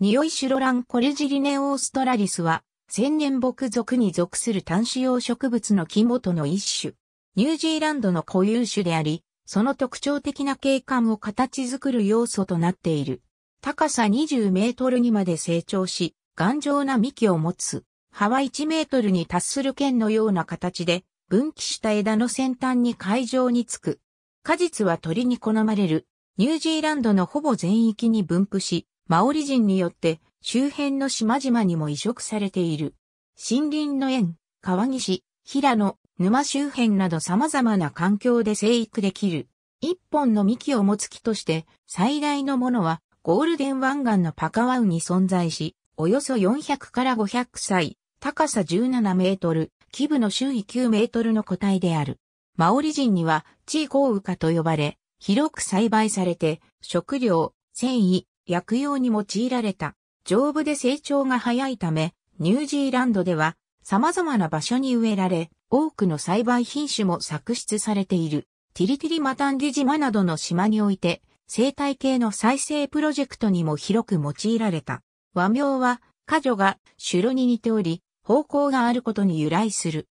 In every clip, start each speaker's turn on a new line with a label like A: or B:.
A: 匂いシュロランコルジリネオーストラリスは、千年木属に属する単子用植物の木元の一種。ニュージーランドの固有種であり、その特徴的な景観を形作る要素となっている。高さ20メートルにまで成長し、頑丈な幹を持つ。葉は1メートルに達する剣のような形で、分岐した枝の先端に海上につく。果実は鳥に好まれる。ニュージーランドのほぼ全域に分布し、マオリ人によって周辺の島々にも移植されている。森林の園、川岸、平野、沼周辺など様々な環境で生育できる。一本の幹を持つ木として最大のものはゴールデン湾岸のパカワウに存在し、およそ400から500歳、高さ17メートル、基部の周囲9メートルの個体である。マオリ人には地位豪雨化と呼ばれ、広く栽培されて、食料、繊維、薬用に用いられた。丈夫で成長が早いため、ニュージーランドでは様々な場所に植えられ、多くの栽培品種も作出されている。ティリティリマタンディ島などの島において、生態系の再生プロジェクトにも広く用いられた。和名は、果女が種路に似ており、方向があることに由来する。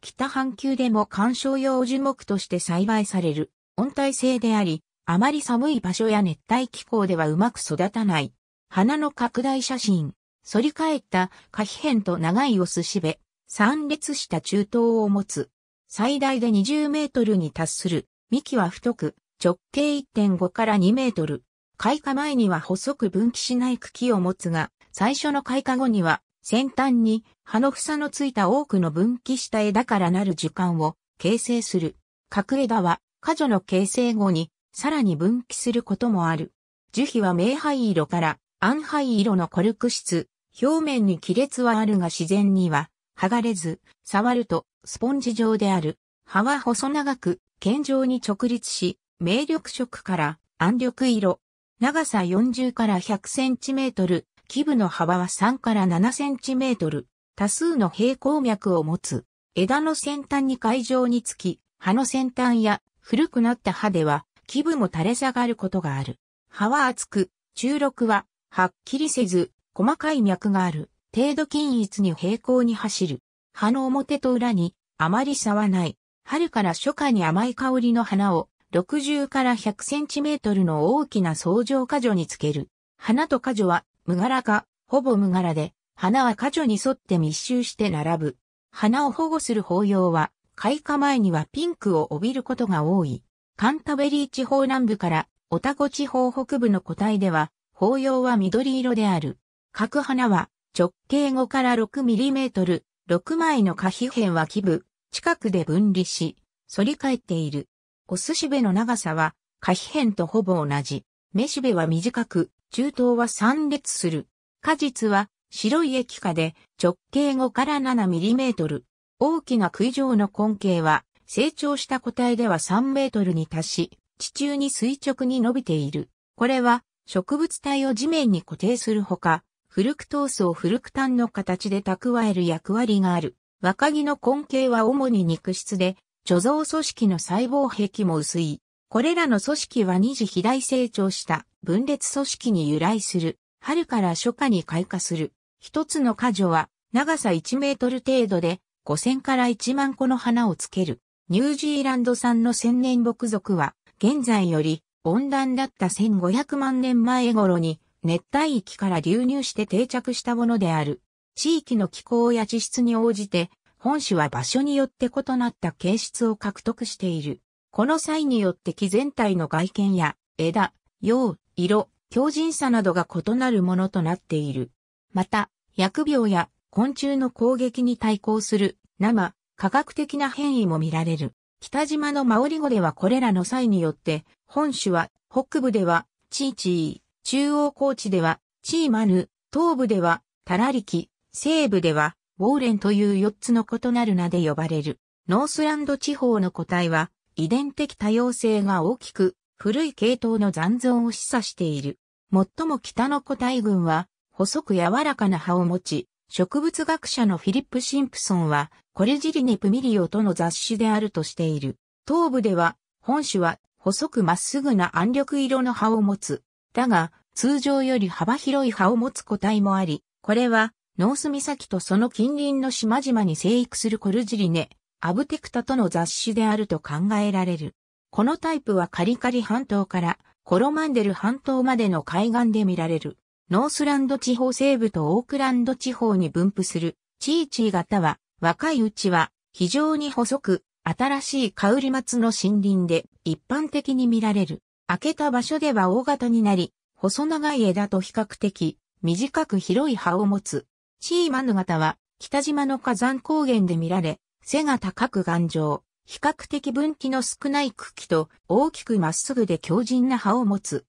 A: 北半球でも観賞用樹木として栽培される温帯性であり、あまり寒い場所や熱帯気候ではうまく育たない。花の拡大写真。反り返った可皮片と長いお寿司べ。三列した中東を持つ。最大で20メートルに達する。幹は太く、直径1.5から2メートル。開花前には細く分岐しない茎を持つが、最初の開花後には、先端に葉の房のついた多くの分岐した枝からなる樹幹を形成する。角枝は、果樹の形成後にさらに分岐することもある。樹皮は明灰色から暗灰色のコルク質、表面に亀裂はあるが自然には剥がれず、触るとスポンジ状である。葉は細長く、剣状に直立し、明緑色から暗緑色。長さ40から100センチメートル、基部の幅は3から7センチメートル、多数の平行脈を持つ。枝の先端に海上につき、葉の先端や古くなった葉では気分も垂れ下がることがある。葉は厚く、中六は、はっきりせず、細かい脈がある、程度均一に平行に走る。葉の表と裏に、あまり差はない。春から初夏に甘い香りの花を、60から100センチメートルの大きな相状果樹につける。花と果樹は、無柄か、ほぼ無柄で、花は果樹に沿って密集して並ぶ。花を保護する法要は、開花前にはピンクを帯びることが多い。カンタベリー地方南部からオタゴ地方北部の個体では、法要は緑色である。各花は直径5から 6mm、6枚の可皮片は基部、近くで分離し、反り返っている。オスしべの長さは可皮片とほぼ同じ。メしべは短く、中等は散列する。果実は白い液化で直径5から 7mm。大きな杭状の根茎は成長した個体では3メートルに達し、地中に垂直に伸びている。これは植物体を地面に固定するほか、フルクトースをフルクタンの形で蓄える役割がある。若木の根茎は主に肉質で、貯蔵組織の細胞壁も薄い。これらの組織は二次肥大成長した分裂組織に由来する。春から初夏に開花する。一つの果樹は長さ1メートル程度で5000から1万個の花をつける。ニュージーランド産の千年木属は、現在より温暖だった1500万年前頃に熱帯域から流入して定着したものである。地域の気候や地質に応じて、本種は場所によって異なった形質を獲得している。この際によって木全体の外見や枝、葉、色、強靭さなどが異なるものとなっている。また、薬病や昆虫の攻撃に対抗する生、科学的な変異も見られる。北島のマオリ語ではこれらの際によって、本種は北部ではチーチー、中央高地ではチーマヌ、東部ではタラリキ、西部ではウォーレンという4つの異なる名で呼ばれる。ノースランド地方の個体は遺伝的多様性が大きく古い系統の残存を示唆している。最も北の個体群は細く柔らかな葉を持ち、植物学者のフィリップ・シンプソンは、コレジリネ・プミリオとの雑誌であるとしている。頭部では、本種は細くまっすぐな暗緑色の葉を持つ。だが、通常より幅広い葉を持つ個体もあり、これは、ノース岬とその近隣の島々に生育するコルジリネ、アブテクタとの雑誌であると考えられる。このタイプはカリカリ半島からコロマンデル半島までの海岸で見られる。ノースランド地方西部とオークランド地方に分布するチーチー型は若いうちは非常に細く新しいカウリ松の森林で一般的に見られる。開けた場所では大型になり、細長い枝と比較的短く広い葉を持つ。チーマヌ型は北島の火山高原で見られ、背が高く頑丈、比較的分岐の少ない茎と大きくまっすぐで強靭な葉を持つ。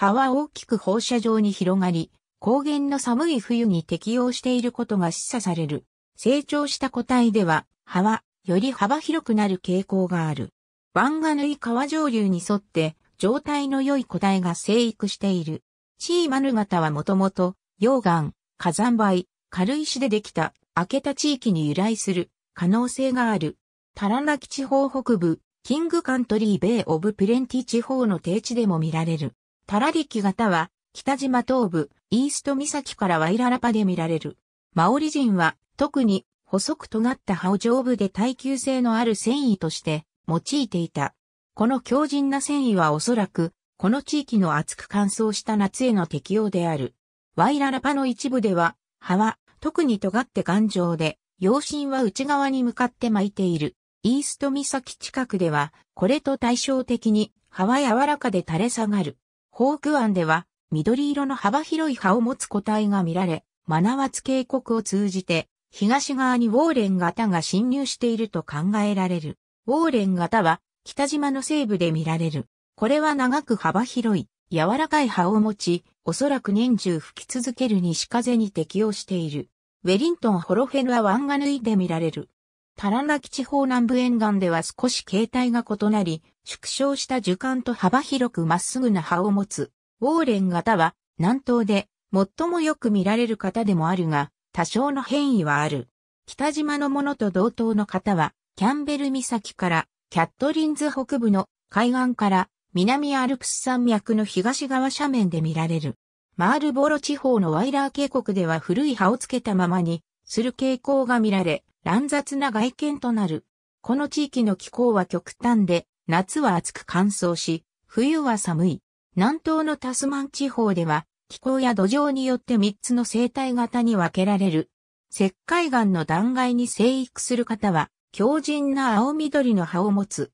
A: 葉は大きく放射状に広がり、高原の寒い冬に適応していることが示唆される。成長した個体では、葉はより幅広くなる傾向がある。バンガヌイ川上流に沿って状態の良い個体が生育している。チーマヌ型はもともと溶岩、火山灰、軽石でできた明けた地域に由来する可能性がある。タラナキ地方北部、キングカントリーベイオブプレンティ地方の低地でも見られる。タラリキ型は、北島東部、イースト岬からワイララパで見られる。マオリ人は、特に、細く尖った葉を丈夫で耐久性のある繊維として、用いていた。この強靭な繊維はおそらく、この地域の厚く乾燥した夏への適応である。ワイララパの一部では、葉は、特に尖って頑丈で、陽心は内側に向かって巻いている。イースト岬近くでは、これと対照的に、葉は柔らかで垂れ下がる。ホーク湾では、緑色の幅広い葉を持つ個体が見られ、マナワツ渓谷を通じて、東側にウォーレン型が侵入していると考えられる。ウォーレン型は、北島の西部で見られる。これは長く幅広い、柔らかい葉を持ち、おそらく年中吹き続ける西風に適応している。ウェリントンホロフェルは湾抜いで見られる。タラナキ地方南部沿岸では少し形態が異なり、縮小した樹幹と幅広くまっすぐな葉を持つ、ウォーレン型は南東で最もよく見られる型でもあるが、多少の変異はある。北島のものと同等の型は、キャンベル岬からキャットリンズ北部の海岸から南アルプス山脈の東側斜面で見られる。マールボロ地方のワイラー渓谷では古い葉をつけたままにする傾向が見られ、乱雑な外見となる。この地域の気候は極端で、夏は暑く乾燥し、冬は寒い。南東のタスマン地方では、気候や土壌によって3つの生態型に分けられる。石灰岩の断崖に生育する方は、強靭な青緑の葉を持つ。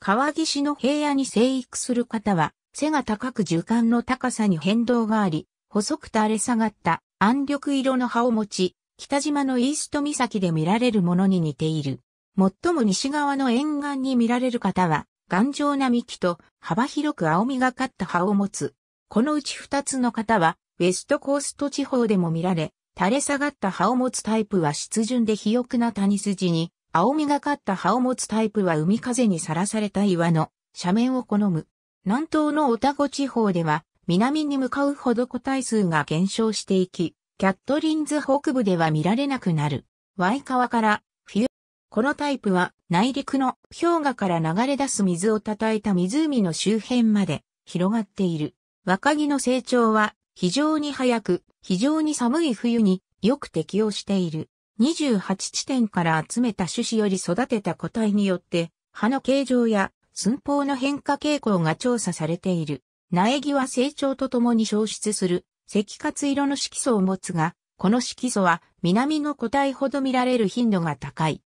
A: 川岸の平野に生育する方は、背が高く樹幹の高さに変動があり、細く垂れ下がった暗緑色の葉を持ち、北島のイースト岬で見られるものに似ている。最も西側の沿岸に見られる方は、頑丈な幹と幅広く青みがかった葉を持つ。このうち二つの型は、ウェストコースト地方でも見られ、垂れ下がった葉を持つタイプは湿潤で肥沃な谷筋に、青みがかった葉を持つタイプは海風にさらされた岩の斜面を好む。南東のオタゴ地方では、南に向かうほど個体数が減少していき、キャットリンズ北部では見られなくなる。ワイカワからこのタイプは内陸の氷河から流れ出す水をたたえた湖の周辺まで広がっている。若木の成長は非常に早く、非常に寒い冬によく適応している。28地点から集めた種子より育てた個体によって、葉の形状や寸法の変化傾向が調査されている。苗木は成長とともに消失する赤活色の色素を持つが、この色素は南の個体ほど見られる頻度が高い。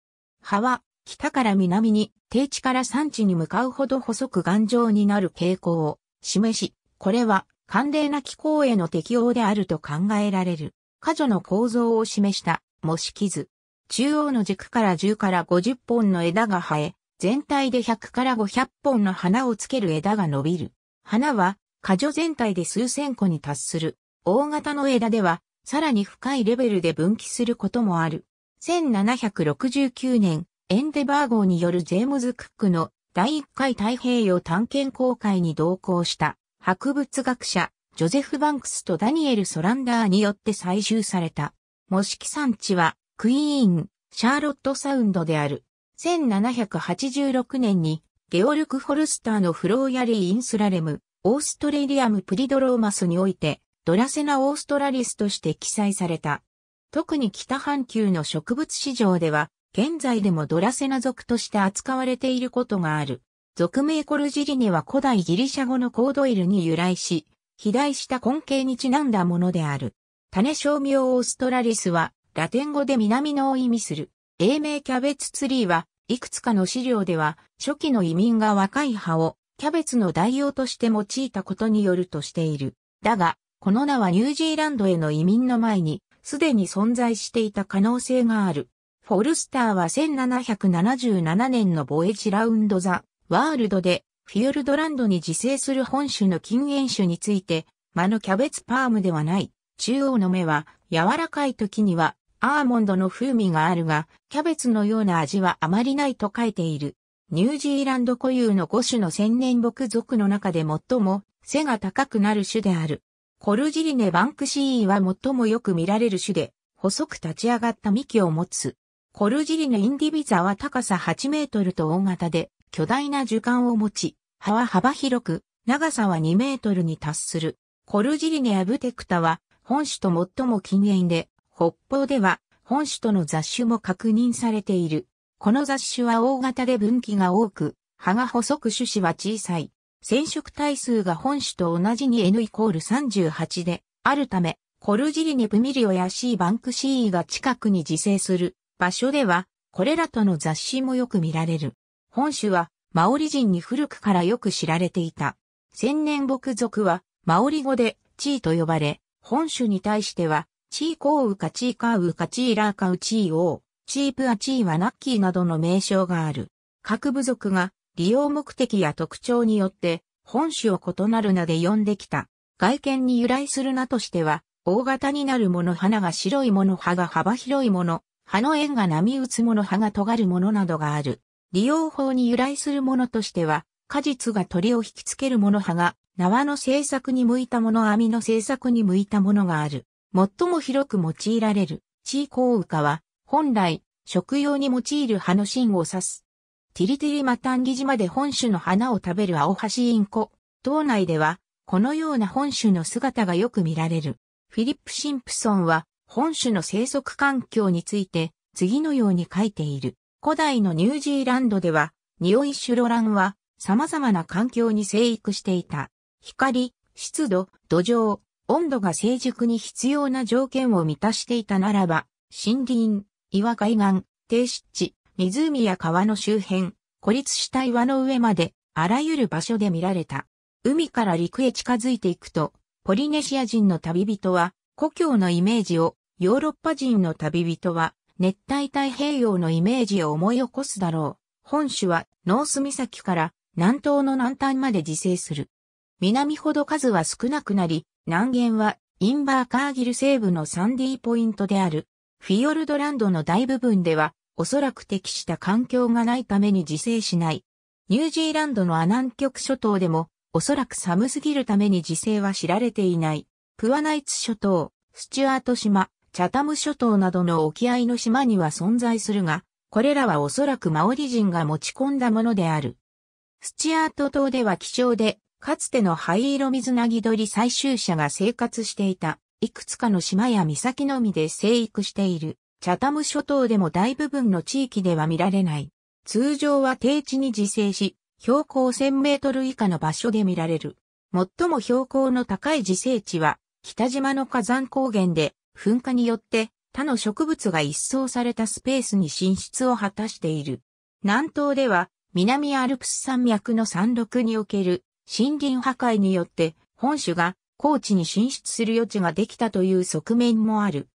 A: 葉は北から南に低地から山地に向かうほど細く頑丈になる傾向を示し、これは寒冷な気候への適応であると考えられる。過剰の構造を示した模式図。中央の軸から10から50本の枝が生え、全体で100から500本の花をつける枝が伸びる。花は過剰全体で数千個に達する。大型の枝では、さらに深いレベルで分岐することもある。1769年、エンデバー号によるジェームズ・クックの第1回太平洋探検公海に同行した博物学者ジョゼフ・バンクスとダニエル・ソランダーによって採集された模式産地はクイーン、シャーロットサウンドである。1786年にゲオルク・ホルスターのフローヤリー・インスラレム、オーストレリアム・プリドローマスにおいてドラセナ・オーストラリスとして記載された。特に北半球の植物市場では、現在でもドラセナ属として扱われていることがある。属名コルジリネは古代ギリシャ語のコードイルに由来し、肥大した根茎にちなんだものである。種商名オーストラリスは、ラテン語で南のを意味する。英名キャベツツリーは、いくつかの資料では、初期の移民が若い葉を、キャベツの代用として用いたことによるとしている。だが、この名はニュージーランドへの移民の前に、すでに存在していた可能性がある。フォルスターは1777年のボエジラウンドザ・ワールドで、フィヨルドランドに自生する本種の禁煙種について、間のキャベツパームではない。中央の芽は、柔らかい時には、アーモンドの風味があるが、キャベツのような味はあまりないと書いている。ニュージーランド固有の5種の千年木属の中で最も背が高くなる種である。コルジリネ・バンクシーは最もよく見られる種で、細く立ち上がった幹を持つ。コルジリネ・インディビザは高さ8メートルと大型で、巨大な樹幹を持ち、葉は幅広く、長さは2メートルに達する。コルジリネ・アブテクタは、本種と最も近縁で、北方では、本種との雑種も確認されている。この雑種は大型で分岐が多く、葉が細く種子は小さい。染色体数が本種と同じに N イコール38であるため、コルジリネプミリオや C バンクシーが近くに自生する場所では、これらとの雑誌もよく見られる。本種は、マオリ人に古くからよく知られていた。千年木属は、マオリ語で、チーと呼ばれ、本種に対しては、チーコウウカチーカウウカチーラーカウチーオー、チープアチーワナッキーなどの名称がある。各部族が利用目的や特徴によって本種を異なる名で呼んできた。外見に由来する名としては、大型になるもの花が白いもの葉が幅広いもの、葉の円が波打つもの葉が尖るものなどがある。利用法に由来するものとしては、果実が鳥を引きつけるもの葉が、縄の製作に向いたもの網の製作に向いたものがある。最も広く用いられる、地位高羽化は、本来、食用に用いる葉の芯を指す。ティリティリマタンギ島で本種の花を食べるアオハシインコ。島内では、このような本種の姿がよく見られる。フィリップ・シンプソンは、本種の生息環境について、次のように書いている。古代のニュージーランドでは、ニオイシュロランは、様々な環境に生育していた。光、湿度、土壌、温度が成熟に必要な条件を満たしていたならば、森林、岩海岸、低湿地、湖や川の周辺、孤立した岩の上まで、あらゆる場所で見られた。海から陸へ近づいていくと、ポリネシア人の旅人は、故郷のイメージを、ヨーロッパ人の旅人は、熱帯太平洋のイメージを思い起こすだろう。本種は、ノース岬から南東の南端まで自生する。南ほど数は少なくなり、南限は、インバーカーギル西部のサンディーポイントである。フィヨルドランドの大部分では、おそらく適した環境がないために自生しない。ニュージーランドのアナン極諸島でも、おそらく寒すぎるために自生は知られていない。プアナイツ諸島、スチュアート島、チャタム諸島などの沖合の島には存在するが、これらはおそらくマオリ人が持ち込んだものである。スチュアート島では貴重で、かつての灰色水なぎ鳥採集者が生活していた、いくつかの島や岬のみで生育している。チャタム諸島でも大部分の地域では見られない。通常は低地に自生し、標高1000メートル以下の場所で見られる。最も標高の高い自生地は、北島の火山高原で、噴火によって他の植物が一掃されたスペースに進出を果たしている。南東では、南アルプス山脈の山麓における森林破壊によって、本種が高地に進出する余地ができたという側面もある。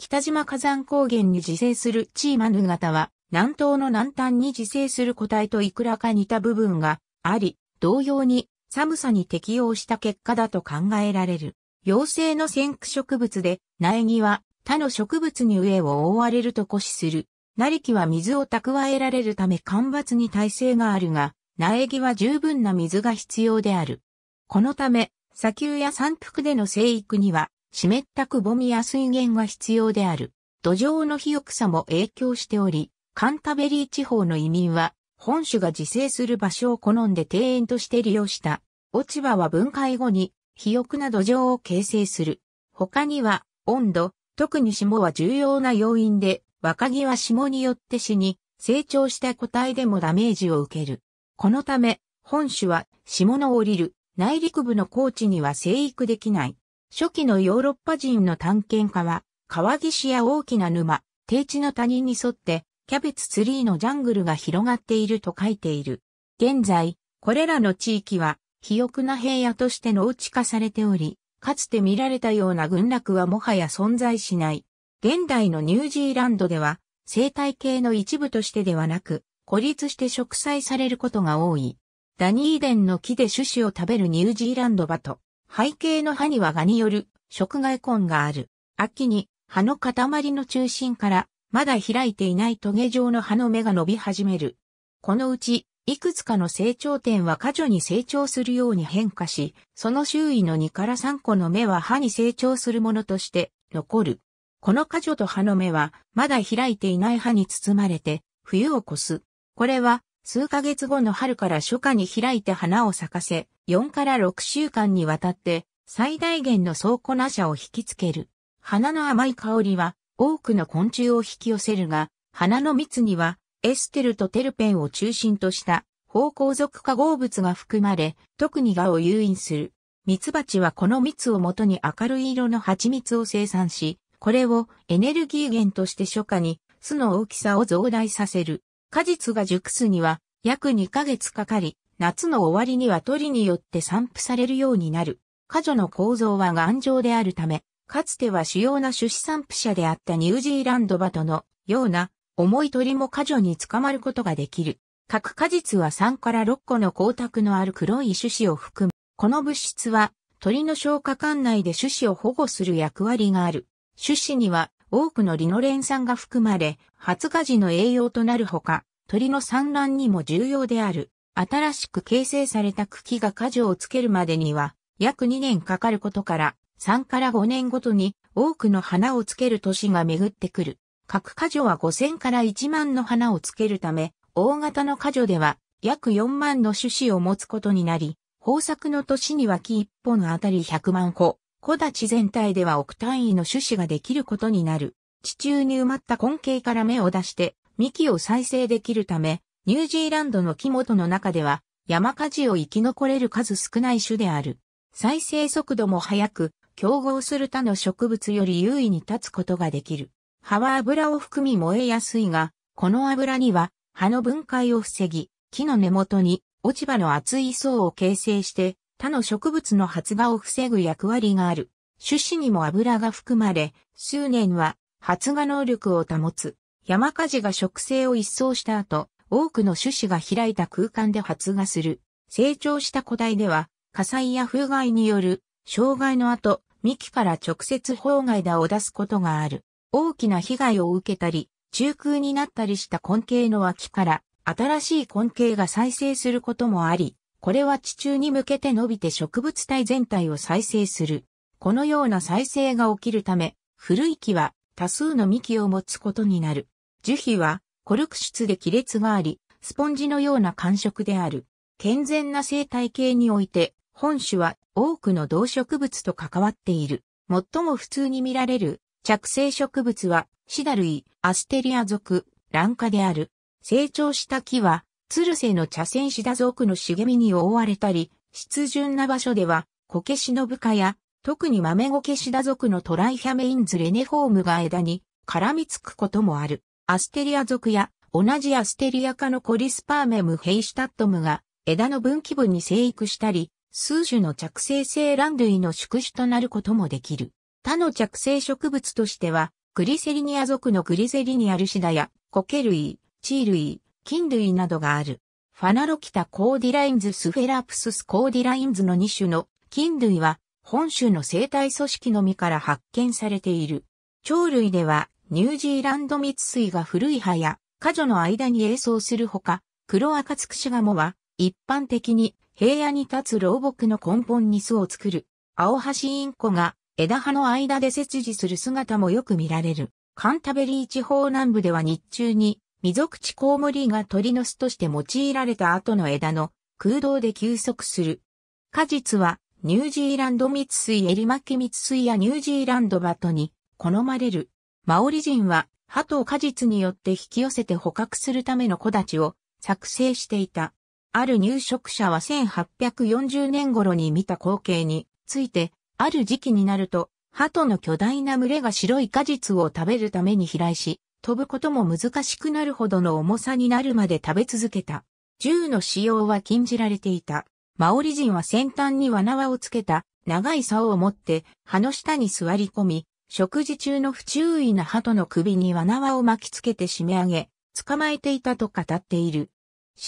A: 北島火山高原に自生するチーマヌ型は、南東の南端に自生する個体といくらか似た部分があり、同様に寒さに適応した結果だと考えられる。陽性の先駆植物で、苗木は他の植物に上を覆われると固死する。なりきは水を蓄えられるため干ばつに耐性があるが、苗木は十分な水が必要である。このため、砂丘や山腹での生育には湿ったくぼみや水源が必要である。土壌の肥沃さも影響しており、カンタベリー地方の移民は、本種が自生する場所を好んで庭園として利用した。落ち葉は分解後に、肥沃な土壌を形成する。他には、温度、特に霜は重要な要因で、若木は霜によって死に、成長した個体でもダメージを受ける。このため、本種は霜の降りる内陸部の高地には生育できない。初期のヨーロッパ人の探検家は、川岸や大きな沼、低地の谷に沿って、キャベツツリーのジャングルが広がっていると書いている。現在、これらの地域は、肥沃な平野として農地化されており、かつて見られたような群落はもはや存在しない。現代のニュージーランドでは、生態系の一部としてではなく、孤立して植栽されることが多い。ダニーデンの木で種子を食べるニュージーランドバト。背景の歯には蛾による食害根がある。秋に歯の塊の中心からまだ開いていないトゲ状の歯の芽が伸び始める。このうち、いくつかの成長点は過剰に成長するように変化し、その周囲の2から3個の芽は歯に成長するものとして残る。この過剰と歯の芽はまだ開いていない歯に包まれて冬を越す。これは数ヶ月後の春から初夏に開いて花を咲かせ、4から6週間にわたって最大限の倉庫なゃを引きつける。花の甘い香りは多くの昆虫を引き寄せるが、花の蜜にはエステルとテルペンを中心とした芳香属化合物が含まれ、特に蛾を誘引する。蜜蜂はこの蜜をもとに明るい色の蜂蜜を生産し、これをエネルギー源として初夏に巣の大きさを増大させる。果実が熟すには約2ヶ月かかり、夏の終わりには鳥によって散布されるようになる。果樹の構造は頑丈であるため、かつては主要な種子散布者であったニュージーランドバトのような重い鳥も果樹に捕まることができる。各果実は3から6個の光沢のある黒い種子を含む。この物質は鳥の消化管内で種子を保護する役割がある。種子には多くのリノレン酸が含まれ、発芽時の栄養となるほか、鳥の産卵にも重要である。新しく形成された茎が果樹をつけるまでには、約2年かかることから、3から5年ごとに多くの花をつける年が巡ってくる。各果樹は5000から1万の花をつけるため、大型の果樹では約4万の種子を持つことになり、豊作の年には木1本あたり100万個、木立全体では億単位の種子ができることになる。地中に埋まった根茎から芽を出して、幹を再生できるため、ニュージーランドの木元の中では、山火事を生き残れる数少ない種である。再生速度も速く、競合する他の植物より優位に立つことができる。葉は油を含み燃えやすいが、この油には葉の分解を防ぎ、木の根元に落ち葉の厚い層を形成して他の植物の発芽を防ぐ役割がある。種子にも油が含まれ、数年は発芽能力を保つ。山火事が植生を一掃した後、多くの種子が開いた空間で発芽する。成長した個体では、火災や風害による障害の後、幹から直接砲外だを出すことがある。大きな被害を受けたり、中空になったりした根茎の脇から、新しい根茎が再生することもあり、これは地中に向けて伸びて植物体全体を再生する。このような再生が起きるため、古い木は多数の幹を持つことになる。樹皮はコルク質で亀裂があり、スポンジのような感触である。健全な生態系において、本種は多くの動植物と関わっている。最も普通に見られる着生植物はシダ類、アステリア属、ンカである。成長した木は鶴瀬の茶筅シダ族の茂みに覆われたり、湿潤な場所では、コケしのブカや、特に豆ゴケシダ族のトライヒャメインズレネフォームが枝に絡みつくこともある。アステリア族や、同じアステリア科のコリスパーメムヘイシタットムが枝の分岐部に生育したり、数種の着生性卵類の宿主となることもできる。他の着生植物としては、グリセリニア族のグリセリニアルシダや、コケ類、チー類、菌類などがある。ファナロキタコーディラインズスフェラプススコーディラインズの2種の菌類は本種の生態組織のみから発見されている。鳥類ではニュージーランド密水が古い葉や果樹の間に栄像するほか、黒赤つくしガモは一般的に平野に立つ老木の根本に巣を作る。青橋インコが枝葉の間で切除する姿もよく見られる。カンタベリー地方南部では日中に溝口コウモリが鳥の巣として用いられた後の枝の空洞で休息する。果実はニュージーランド蜜水エリマキ蜜水やニュージーランドバトに好まれる。マオリ人は歯と果実によって引き寄せて捕獲するための小立を作成していた。ある入植者は1840年頃に見た光景について、ある時期になると、鳩の巨大な群れが白い果実を食べるために飛来し、飛ぶことも難しくなるほどの重さになるまで食べ続けた。銃の使用は禁じられていた。マオリ人は先端に罠輪をつけた長い竿を持って葉の下に座り込み、食事中の不注意な鳩の首に罠輪を巻きつけて締め上げ、捕まえていたと語っている。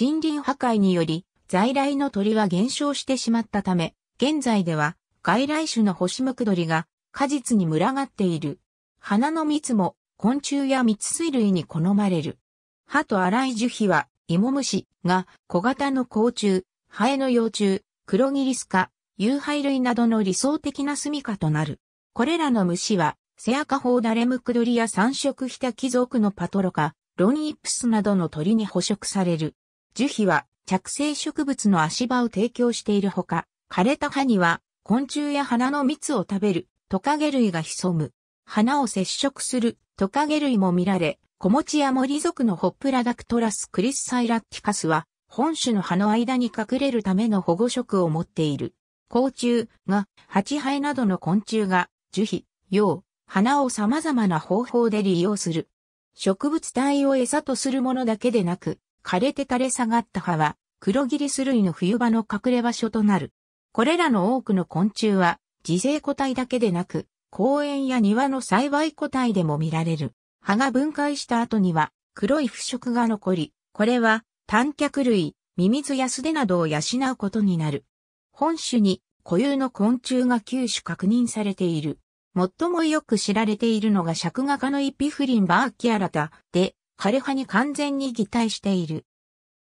A: 森林破壊により在来の鳥は減少してしまったため、現在では外来種の星むムクドリが果実に群がっている。花の蜜も昆虫や蜜水類に好まれる。歯と粗い樹皮は、芋虫が小型の甲虫、ハエの幼虫、黒ギリス科、有害類などの理想的な住処となる。これらの虫は、セアカホウダレムクドリや三色ヒタ貴族のパトロカ、ロニープスなどの鳥に捕食される。樹皮は着生植物の足場を提供しているほか、枯れた葉には昆虫や花の蜜を食べるトカゲ類が潜む。花を接触するトカゲ類も見られ、コモチやモリのホップラダクトラスクリスサイラッキカスは、本種の葉の間に隠れるための保護色を持っている。甲虫が、蜂ハエなどの昆虫が、樹皮、葉、花を様々な方法で利用する。植物体を餌とするものだけでなく、枯れて垂れ下がった葉は、黒ギリス類の冬場の隠れ場所となる。これらの多くの昆虫は、自生個体だけでなく、公園や庭の栽培個体でも見られる。葉が分解した後には黒い腐食が残り、これは短脚類、ミミズやスデなどを養うことになる。本種に固有の昆虫が9種確認されている。最もよく知られているのが尺画家のイピフリンバーキアラタで、枯れ葉に完全に擬態している。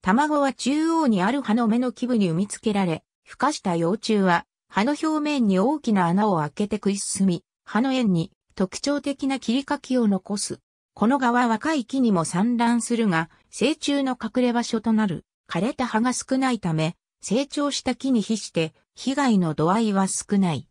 A: 卵は中央にある葉の芽の基部に産み付けられ、孵化した幼虫は葉の表面に大きな穴を開けて食い進み、葉の縁に特徴的な切り欠きを残す。この蛾は若い木にも産卵するが、成虫の隠れ場所となる枯れた葉が少ないため、成長した木に比して被害の度合いは少ない。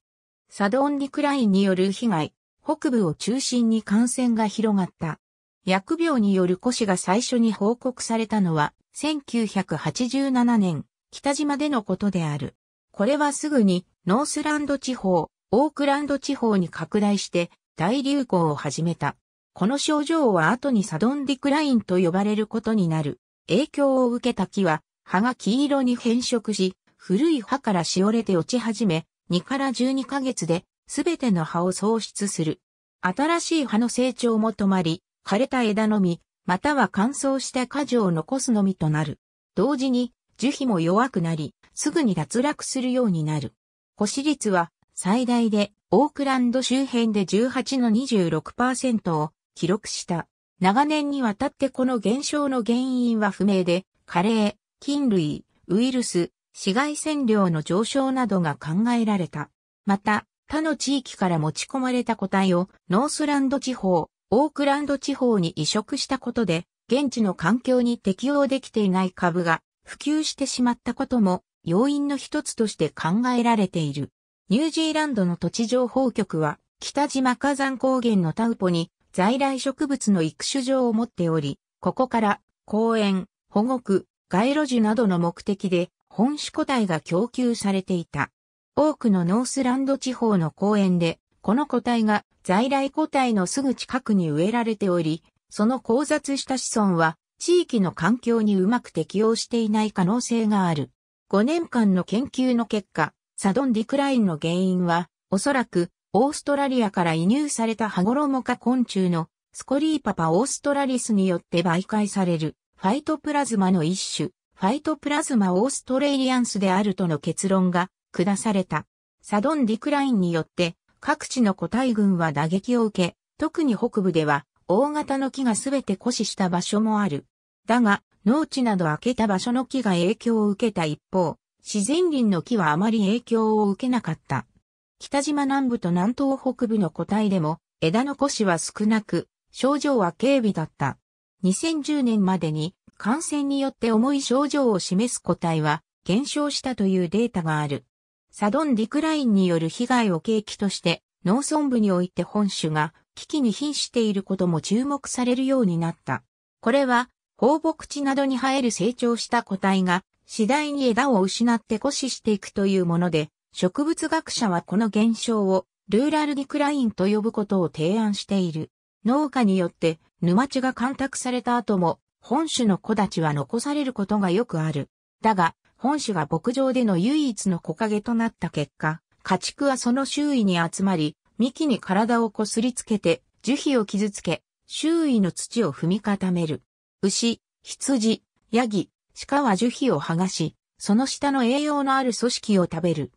A: サドン・ニクラインによる被害、北部を中心に感染が広がった。薬病による古死が最初に報告されたのは、1987年、北島でのことである。これはすぐに、ノースランド地方、オークランド地方に拡大して大流行を始めた。この症状は後にサドンディクラインと呼ばれることになる。影響を受けた木は葉が黄色に変色し、古い葉からしおれて落ち始め、2から12ヶ月で、すべての葉を喪失する。新しい葉の成長も止まり、枯れた枝のみ、または乾燥した果樹を残すのみとなる。同時に、樹皮も弱くなり、すぐに脱落するようになる。保死率は最大でオークランド周辺で18の26%を記録した。長年にわたってこの減少の原因は不明で、加齢、菌類、ウイルス、紫外線量の上昇などが考えられた。また、他の地域から持ち込まれた個体をノースランド地方、オークランド地方に移植したことで、現地の環境に適応できていない株が普及してしまったことも要因の一つとして考えられている。ニュージーランドの土地情報局は、北島火山高原のタウポに在来植物の育種場を持っており、ここから公園、保護区、街路樹などの目的で本種個体が供給されていた。多くのノースランド地方の公園で、この個体が在来個体のすぐ近くに植えられており、その交雑した子孫は地域の環境にうまく適応していない可能性がある。5年間の研究の結果、サドン・ディクラインの原因は、おそらく、オーストラリアから移入された羽衣か昆虫のスコリーパパオーストラリスによって媒介されるファイトプラズマの一種、ファイトプラズマオーストレイリアンスであるとの結論が下された。サドン・ディクラインによって各地の個体群は打撃を受け、特に北部では大型の木がすべて枯死した場所もある。だが、農地など開けた場所の木が影響を受けた一方、自然林の木はあまり影響を受けなかった。北島南部と南東北部の個体でも枝残しは少なく、症状は軽微だった。2010年までに感染によって重い症状を示す個体は減少したというデータがある。サドンディクラインによる被害を契機として農村部において本種が危機に瀕していることも注目されるようになった。これは放牧地などに生える成長した個体が次第に枝を失って枯死していくというもので、植物学者はこの現象をルーラルディクラインと呼ぶことを提案している。農家によって沼地が干拓された後も本種の木立は残されることがよくある。だが、本種が牧場での唯一の木陰となった結果、家畜はその周囲に集まり、幹に体をこすりつけて、樹皮を傷つけ、周囲の土を踏み固める。牛、羊、ヤギ、鹿は樹皮を剥がし、その下の栄養のある組織を食べる。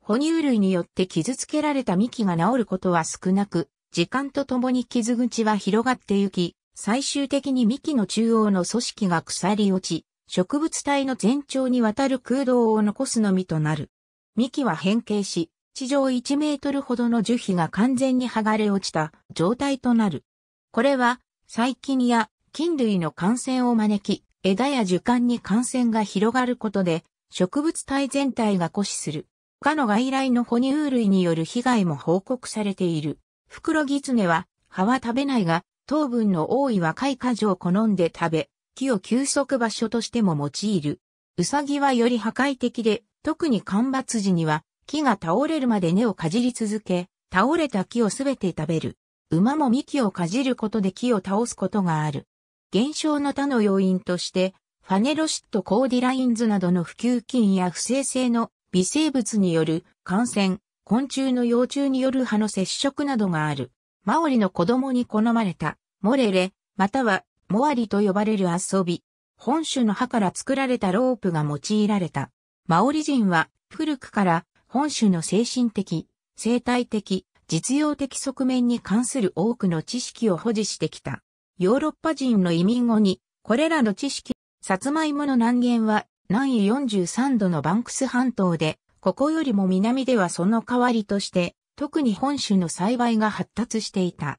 A: 哺乳類によって傷つけられた幹が治ることは少なく、時間とともに傷口は広がってゆき、最終的に幹の中央の組織が腐り落ち、植物体の全長にわたる空洞を残すのみとなる。幹は変形し、地上1メートルほどの樹皮が完全に剥がれ落ちた状態となる。これは細菌や菌類の感染を招き、枝や樹幹に感染が広がることで、植物体全体が枯死する。他の外来の哺乳類による被害も報告されている。フクロギツネは、葉は食べないが、糖分の多い若い果樹を好んで食べ、木を休息場所としても用いる。ウサギはより破壊的で、特に干ばつ時には、木が倒れるまで根をかじり続け、倒れた木をすべて食べる。馬も幹をかじることで木を倒すことがある。減少の他の要因として、ファネロシットコーディラインズなどの普及菌や不正性の微生物による感染、昆虫の幼虫による葉の接触などがある。マオリの子供に好まれた、モレレ、または、モアリと呼ばれる遊び。本種の葉から作られたロープが用いられた。マオリ人は、古くから本種の精神的、生態的、実用的側面に関する多くの知識を保持してきた。ヨーロッパ人の移民後に、これらの知識、サツマイモの南限は南緯43度のバンクス半島で、ここよりも南ではその代わりとして、特に本種の栽培が発達していた。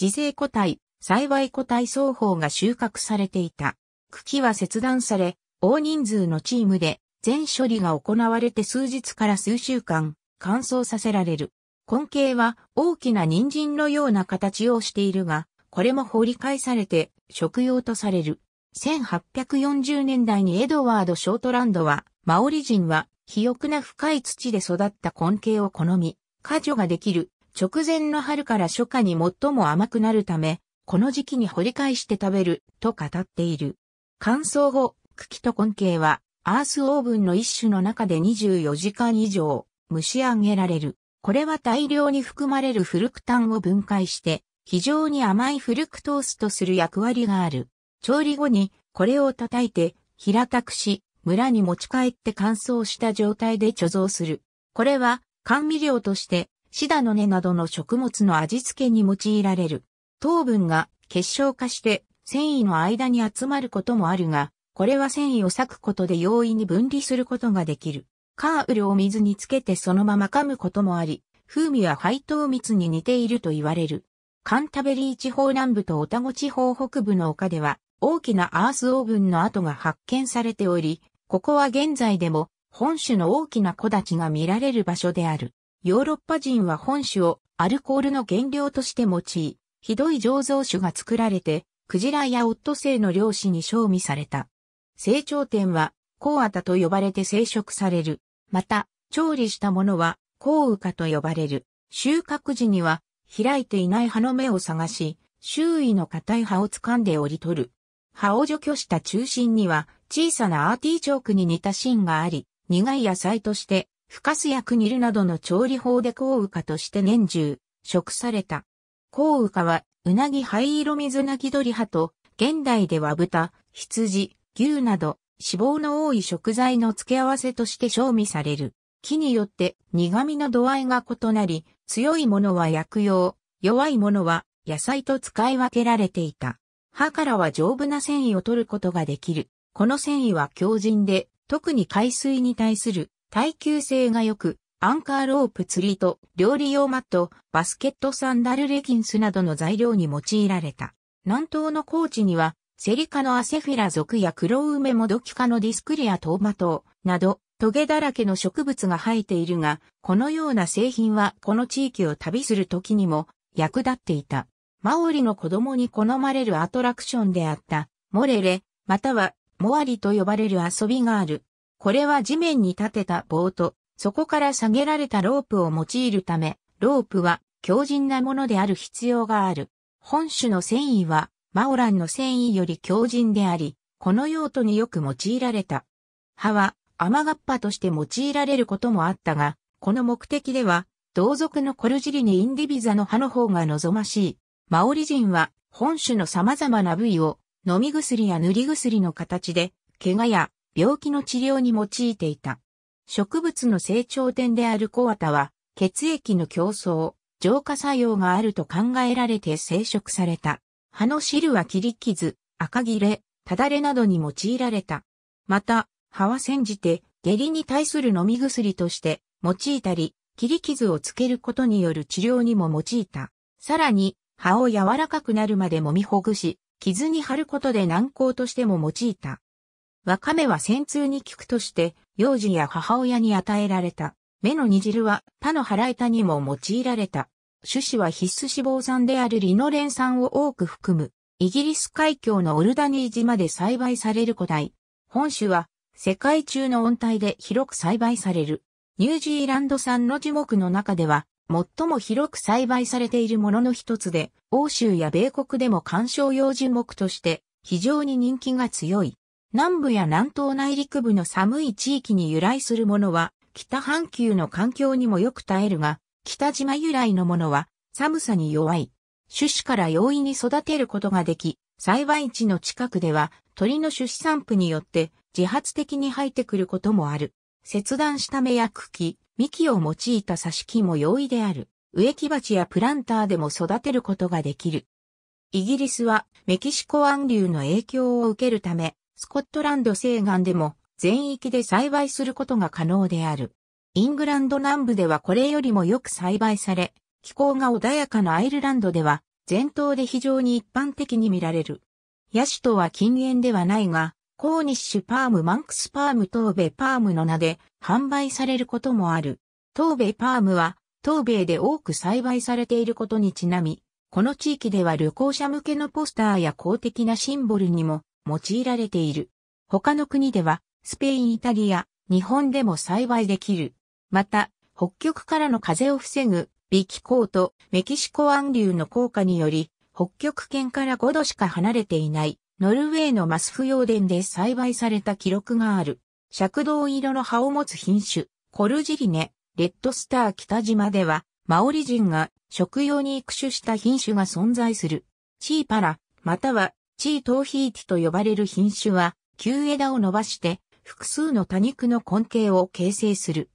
A: 自生個体、栽培個体双方が収穫されていた。茎は切断され、大人数のチームで、全処理が行われて数日から数週間、乾燥させられる。根茎は大きな人参のような形をしているが、これも掘り返されて食用とされる。1840年代にエドワード・ショートランドは、マオリ人は肥沃な深い土で育った根茎を好み、果樹ができる直前の春から初夏に最も甘くなるため、この時期に掘り返して食べると語っている。乾燥後、茎と根茎はアースオーブンの一種の中で24時間以上蒸し上げられる。これは大量に含まれるフルクタンを分解して非常に甘いフルクトースとする役割がある。調理後にこれを叩いて平たくし、村に持ち帰って乾燥した状態で貯蔵する。これは甘味料としてシダの根などの食物の味付けに用いられる。糖分が結晶化して繊維の間に集まることもあるが、これは繊維を割くことで容易に分離することができる。カーウルを水につけてそのまま噛むこともあり、風味は配糖蜜に似ていると言われる。カンタベリー地方南部とオタゴ地方北部の丘では、大きなアースオーブンの跡が発見されており、ここは現在でも本種の大きな木立が見られる場所である。ヨーロッパ人は本種をアルコールの原料として用い、ひどい醸造酒が作られて、クジラやオットセイの漁師に賞味された。成長点は、コウアタと呼ばれて生殖される。また、調理したものは、コウウカと呼ばれる。収穫時には、開いていない葉の芽を探し、周囲の硬い葉を掴んで折り取る。葉を除去した中心には小さなアーティチョークに似た芯があり、苦い野菜として、ふかすやく煮るなどの調理法でコウウカとして年中、食された。コウカは、うなぎ灰色水なぎ鳥葉と、現代では豚、羊、牛など、脂肪の多い食材の付け合わせとして賞味される。木によって苦味の度合いが異なり、強いものは薬用、弱いものは野菜と使い分けられていた。歯からは丈夫な繊維を取ることができる。この繊維は強靭で、特に海水に対する耐久性が良く、アンカーロープ釣りと料理用マット、バスケットサンダルレギンスなどの材料に用いられた。南東の高地には、セリカのアセフィラ属や黒梅もどき科のディスクリアトーマトなど、トゲだらけの植物が生えているが、このような製品はこの地域を旅する時にも役立っていた。マオリの子供に好まれるアトラクションであった、モレレ、またはモアリと呼ばれる遊びがある。これは地面に立てた棒と、そこから下げられたロープを用いるため、ロープは強靭なものである必要がある。本種の繊維は、マオランの繊維より強靭であり、この用途によく用いられた。葉は、雨がっぱとして用いられることもあったが、この目的では、同族のコルジリにインディビザの葉の方が望ましい。マオリ人は、本種の様々な部位を、飲み薬や塗り薬の形で、怪我や病気の治療に用いていた。植物の成長点であるコアタは、血液の競争、浄化作用があると考えられて生殖された。葉の汁は切り傷、赤切れ、ただれなどに用いられた。また、葉は煎じて、下痢に対する飲み薬として用いたり、切り傷をつけることによる治療にも用いた。さらに、葉を柔らかくなるまで揉みほぐし、傷に貼ることで軟膏としても用いた。わかめは戦痛に効くとして、幼児や母親に与えられた。目の煮汁は他の腹板にも用いられた。種子は必須脂肪酸であるリノレン酸を多く含む。イギリス海峡のオルダニー島で栽培される古代。本種は世界中の温帯で広く栽培される。ニュージーランド産の樹木の中では、最も広く栽培されているものの一つで、欧州や米国でも観賞用樹木として非常に人気が強い。南部や南東内陸部の寒い地域に由来するものは、北半球の環境にもよく耐えるが、北島由来のものは寒さに弱い。種子から容易に育てることができ、栽培地の近くでは鳥の種子散布によって自発的に生えてくることもある。切断した芽や茎、幹を用いた挿し木も容易である。植木鉢やプランターでも育てることができる。イギリスはメキシコ湾流の影響を受けるため、スコットランド西岸でも全域で栽培することが可能である。イングランド南部ではこれよりもよく栽培され、気候が穏やかなアイルランドでは、全島で非常に一般的に見られる。ヤシとは禁煙ではないが、コーニッシュパーム、マンクスパーム、東米パームの名で販売されることもある。東米パームは、東米で多く栽培されていることにちなみ、この地域では旅行者向けのポスターや公的なシンボルにも用いられている。他の国では、スペイン、イタリア、日本でも栽培できる。また、北極からの風を防ぐ、ビキコート、メキシコ湾流の効果により、北極圏から5度しか離れていないノルウェーのマスフヨーデンで栽培された記録がある。赤銅色の葉を持つ品種、コルジリネ、レッドスター北島では、マオリ人が食用に育種した品種が存在する。チーパラ、またはチートーヒーティと呼ばれる品種は、旧枝を伸ばして、複数の多肉の根茎を形成する。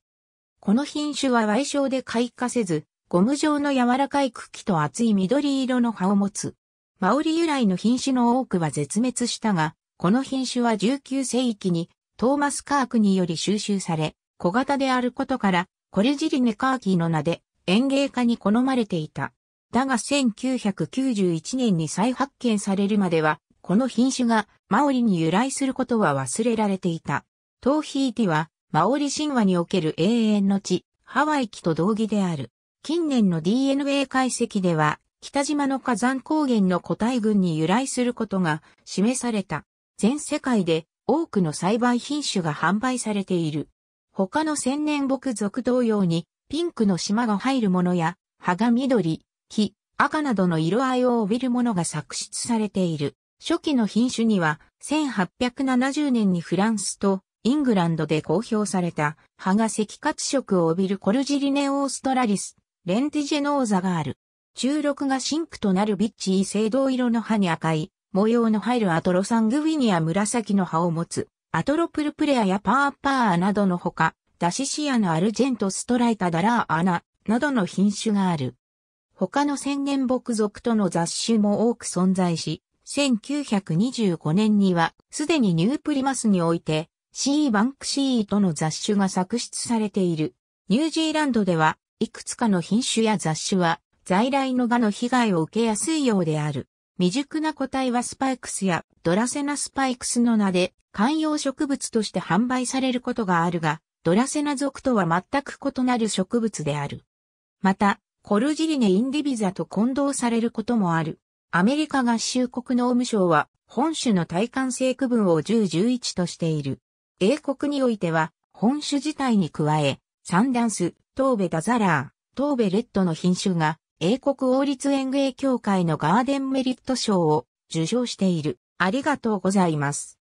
A: この品種は矮小で開花せず、ゴム状の柔らかい茎と厚い緑色の葉を持つ。マオリ由来の品種の多くは絶滅したが、この品種は19世紀にトーマス・カークにより収集され、小型であることから、コレジリネ・カーキーの名で園芸家に好まれていた。だが1991年に再発見されるまでは、この品種がマオリに由来することは忘れられていた。トーヒーティは、マオリ神話における永遠の地、ハワイ期と同義である。近年の DNA 解析では、北島の火山高原の個体群に由来することが示された。全世界で多くの栽培品種が販売されている。他の千年木属同様にピンクの島が入るものや葉が緑、木、赤などの色合いを帯びるものが作出されている。初期の品種には1870年にフランスとイングランドで公表された葉が赤褐色を帯びるコルジリネオーストラリス、レンティジェノーザがある。中六がシンクとなるビッチー青銅色の葉に赤い、模様の入るアトロサングウィニア紫の葉を持つ、アトロプルプレアやパーパーなどのほか、ダシシアのアルジェントストライタダラーアナなどの品種がある。他の千年木属との雑種も多く存在し、1925年にはすでにニュープリマスにおいて、シーバンクシーとの雑種が作出されている。ニュージーランドでは、いくつかの品種や雑種は在来のガの被害を受けやすいようである。未熟な個体はスパイクスやドラセナスパイクスの名で観葉植物として販売されることがあるが、ドラセナ属とは全く異なる植物である。また、コルジリネ・インディビザと混同されることもある。アメリカ合衆国農務省は本種の体感性区分を1011としている。英国においては本種自体に加え、サンダンス、トーベ・ダザラー、トーベ・レッドの品種が英国王立園芸協会のガーデンメリット賞を受賞している。ありがとうございます。